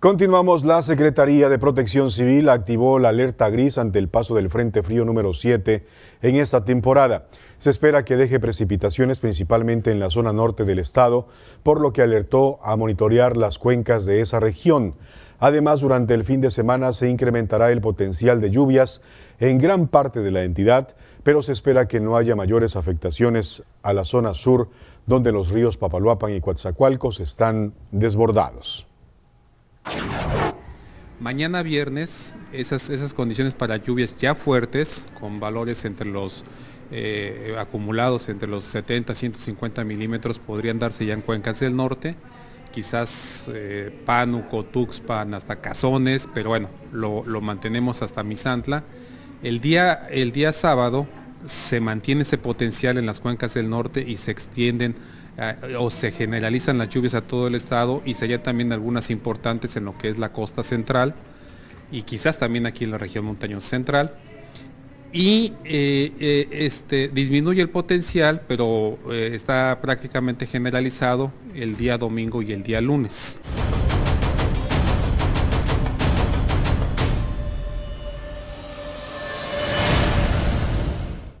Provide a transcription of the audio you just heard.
Continuamos, la Secretaría de Protección Civil activó la alerta gris ante el paso del Frente Frío número 7 en esta temporada. Se espera que deje precipitaciones principalmente en la zona norte del estado, por lo que alertó a monitorear las cuencas de esa región. Además, durante el fin de semana se incrementará el potencial de lluvias en gran parte de la entidad, pero se espera que no haya mayores afectaciones a la zona sur, donde los ríos Papaloapan y Coatzacoalcos están desbordados. Mañana viernes, esas, esas condiciones para lluvias ya fuertes, con valores entre los eh, acumulados entre los 70 150 milímetros, podrían darse ya en cuencas del norte, quizás eh, Pánuco, Tuxpan, hasta Cazones, pero bueno, lo, mantenemos hasta Misantla. El día, el día sábado se mantiene ese potencial en las cuencas del norte y se extienden eh, o se generalizan las lluvias a todo el estado y se hallan también algunas importantes en lo que es la costa central y quizás también aquí en la región montañosa central. Y eh, eh, este, disminuye el potencial, pero está prácticamente generalizado el día domingo y el día lunes.